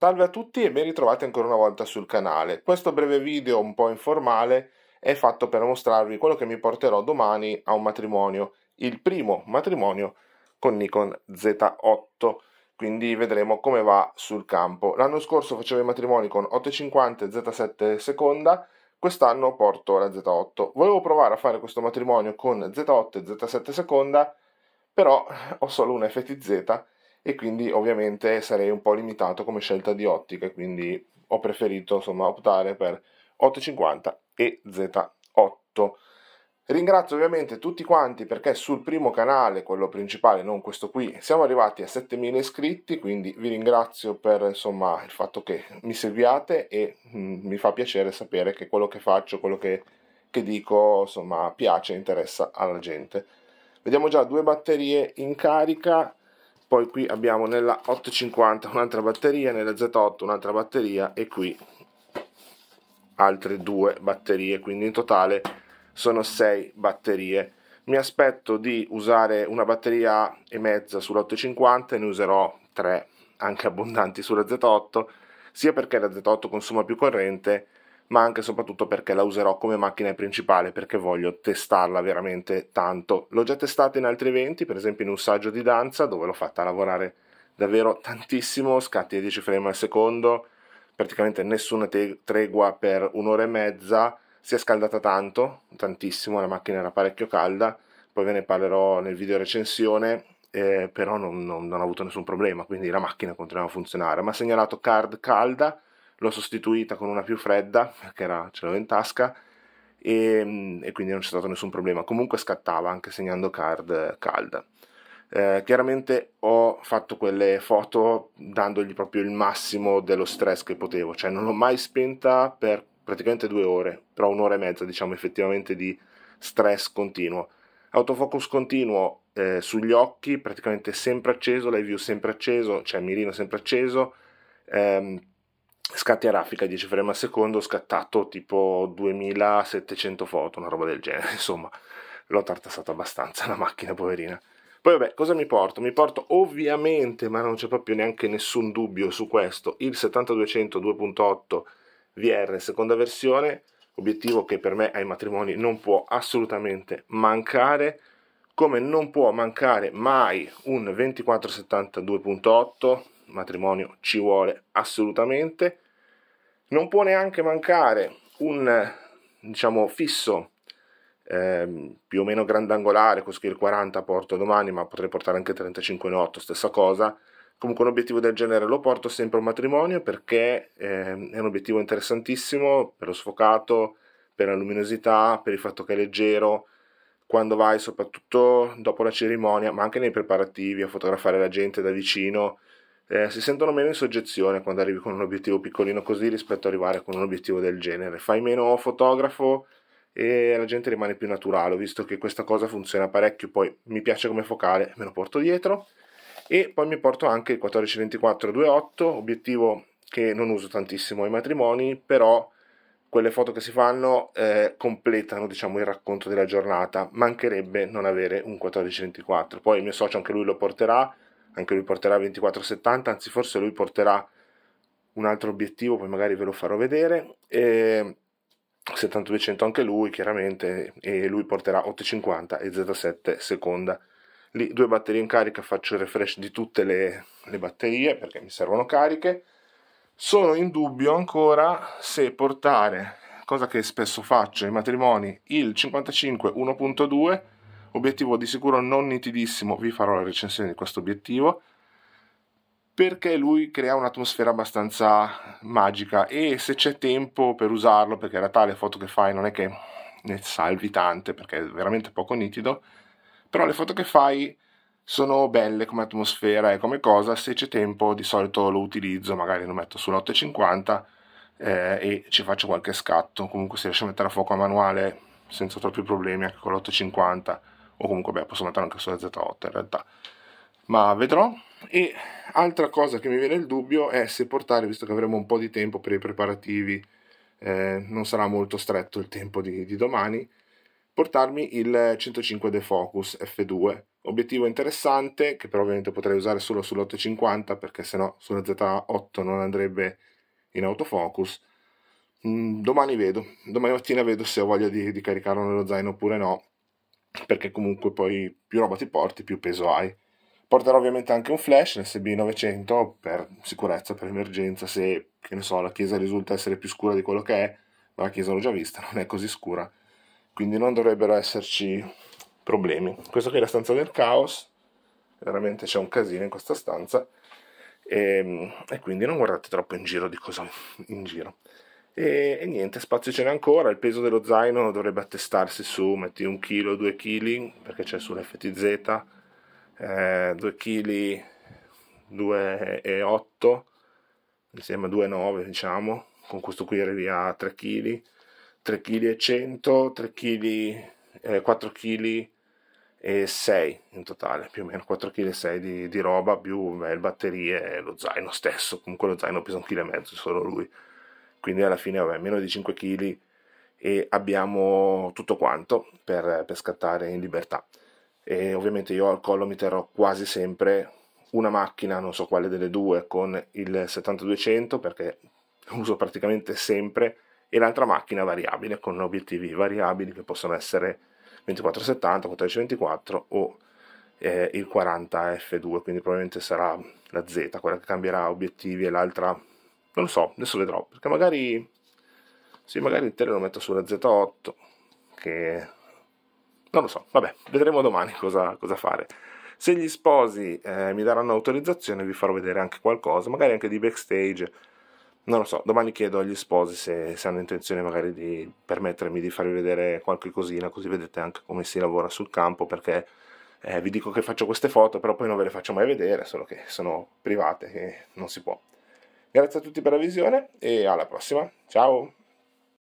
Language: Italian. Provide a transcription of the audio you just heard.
Salve a tutti e ben ritrovati ancora una volta sul canale. Questo breve video un po' informale è fatto per mostrarvi quello che mi porterò domani a un matrimonio, il primo matrimonio con Nikon Z8. Quindi vedremo come va sul campo. L'anno scorso facevo i matrimoni con 850 e Z7 seconda, quest'anno porto la Z8. Volevo provare a fare questo matrimonio con Z8 e Z7 seconda, però ho solo una FTZ e quindi ovviamente sarei un po' limitato come scelta di ottica, quindi ho preferito insomma optare per 850 e Z8. Ringrazio ovviamente tutti quanti perché sul primo canale, quello principale, non questo qui, siamo arrivati a 7000 iscritti, quindi vi ringrazio per insomma il fatto che mi seguiate e mh, mm, mi fa piacere sapere che quello che faccio, quello che, che dico, insomma piace e interessa alla gente. Vediamo già due batterie in carica, poi qui abbiamo nella 850 un'altra batteria, nella Z8 un'altra batteria e qui altre due batterie, quindi in totale sono sei batterie. Mi aspetto di usare una batteria e mezza sull'850 e ne userò tre anche abbondanti sulla Z8, sia perché la Z8 consuma più corrente, ma anche e soprattutto perché la userò come macchina principale perché voglio testarla veramente tanto. L'ho già testata in altri eventi, per esempio in un saggio di danza dove l'ho fatta lavorare davvero tantissimo, scatti a 10 frame al secondo, praticamente nessuna tregua per un'ora e mezza, si è scaldata tanto, tantissimo, la macchina era parecchio calda, poi ve ne parlerò nel video recensione, eh, però non, non, non ho avuto nessun problema, quindi la macchina continuava a funzionare. Mi ha segnalato card calda, l'ho sostituita con una più fredda, che era, ce l'avevo in tasca, e, mm, e, quindi non c'è stato nessun problema. Comunque scattava anche segnando card calda. Eh, chiaramente ho fatto quelle foto dandogli proprio il massimo dello stress che potevo, cioè non l'ho mai spenta per praticamente due ore, però un'ora e mezza diciamo effettivamente di stress continuo. Autofocus continuo eh, sugli occhi, praticamente sempre acceso, live view sempre acceso, cioè mirino sempre acceso. Ehm, scatti a raffica 10 frame al secondo, ho scattato tipo 2700 foto, una roba del genere, insomma, l'ho tartassato abbastanza la macchina, poverina. Poi vabbè, cosa mi porto? Mi porto ovviamente, ma non c'è proprio neanche nessun dubbio su questo, il 7200 2.8 VR seconda versione, obiettivo che per me ai matrimoni non può assolutamente mancare, come non può mancare mai un 2470 2.8 matrimonio ci vuole assolutamente. Non può neanche mancare un diciamo fisso eh, più o meno grandangolare, così il 40 porto domani, ma potrei portare anche 35 in 8, stessa cosa. Comunque un obiettivo del genere lo porto sempre a un matrimonio perché eh, è un obiettivo interessantissimo per lo sfocato, per la luminosità, per il fatto che è leggero, quando vai soprattutto dopo la cerimonia, ma anche nei preparativi a fotografare la gente da vicino, eh, si sentono meno in soggezione quando arrivi con un obiettivo piccolino così rispetto ad arrivare con un obiettivo del genere. Fai meno fotografo e la gente rimane più naturale, visto che questa cosa funziona parecchio, poi mi piace come focale, me lo porto dietro e poi mi porto anche il 14-24-28, obiettivo che non uso tantissimo ai matrimoni, però quelle foto che si fanno eh, completano diciamo, il racconto della giornata, mancherebbe non avere un 14-24, poi il mio socio anche lui lo porterà anche lui porterà 2470, anzi forse lui porterà un altro obiettivo, poi magari ve lo farò vedere, e 7200 anche lui chiaramente, e lui porterà 850 e Z7 seconda. Lì due batterie in carica, faccio il refresh di tutte le, le batterie perché mi servono cariche. Sono in dubbio ancora se portare, cosa che spesso faccio ai matrimoni, il 55 1.2 obiettivo di sicuro non nitidissimo, vi farò la recensione di questo obiettivo, perché lui crea un'atmosfera abbastanza magica e se c'è tempo per usarlo, perché in realtà le foto che fai non è che ne salvi tante, perché è veramente poco nitido, però le foto che fai sono belle come atmosfera e come cosa, se c'è tempo di solito lo utilizzo, magari lo metto sull'850 eh, e ci faccio qualche scatto, comunque si riesce a mettere a fuoco a manuale senza troppi problemi anche con l'850 o comunque beh, posso mettere anche sulla Z8 in realtà ma vedrò e altra cosa che mi viene il dubbio è se portare visto che avremo un po' di tempo per i preparativi eh, non sarà molto stretto il tempo di, di domani portarmi il 105 defocus f2 obiettivo interessante che però ovviamente potrei usare solo sull'850 perché sennò sulla Z8 non andrebbe in autofocus mm, domani vedo domani mattina vedo se ho voglia di, di caricarlo nello zaino oppure no perché comunque poi più roba ti porti, più peso hai. Porterò ovviamente anche un flash, sb 900 per sicurezza, per emergenza, se, che ne so, la chiesa risulta essere più scura di quello che è, ma la chiesa l'ho già vista, non è così scura, quindi non dovrebbero esserci problemi. Questa qui è la stanza del caos, veramente c'è un casino in questa stanza, e, ehm, e quindi non guardate troppo in giro di cosa in giro. E, e niente, spazio ce n'è ancora, il peso dello zaino dovrebbe attestarsi su, metti un chilo, due chili, perché c'è sull'FTZ, eh, 2 kg 2,8 mi sembra 2,9 diciamo con questo qui arrivi a 3 kg 3 kg e 100 3 kg eh, 4 kg e 6 in totale più o meno 4 kg e 6 di, di roba più beh, le batterie e lo zaino stesso comunque lo zaino pesa un chilo e mezzo solo lui quindi alla fine vabbè, meno di 5 kg e abbiamo tutto quanto per, per scattare in libertà. E ovviamente io al collo mi terrò quasi sempre una macchina, non so quale delle due, con il 7200 perché uso praticamente sempre e l'altra macchina variabile con obiettivi variabili che possono essere 2470, 1424 o eh, il 40F2, quindi probabilmente sarà la Z quella che cambierà obiettivi e l'altra non lo so, adesso vedrò, perché magari, sì, magari il tele lo metto sulla Z8, che non lo so, vabbè, vedremo domani cosa, cosa fare. Se gli sposi eh, mi daranno autorizzazione vi farò vedere anche qualcosa, magari anche di backstage, non lo so, domani chiedo agli sposi se, se hanno intenzione magari di permettermi di farvi vedere qualche cosina, così vedete anche come si lavora sul campo, perché eh, vi dico che faccio queste foto, però poi non ve le faccio mai vedere, solo che sono private e non si può. Grazie a tutti per la visione e alla prossima. Ciao!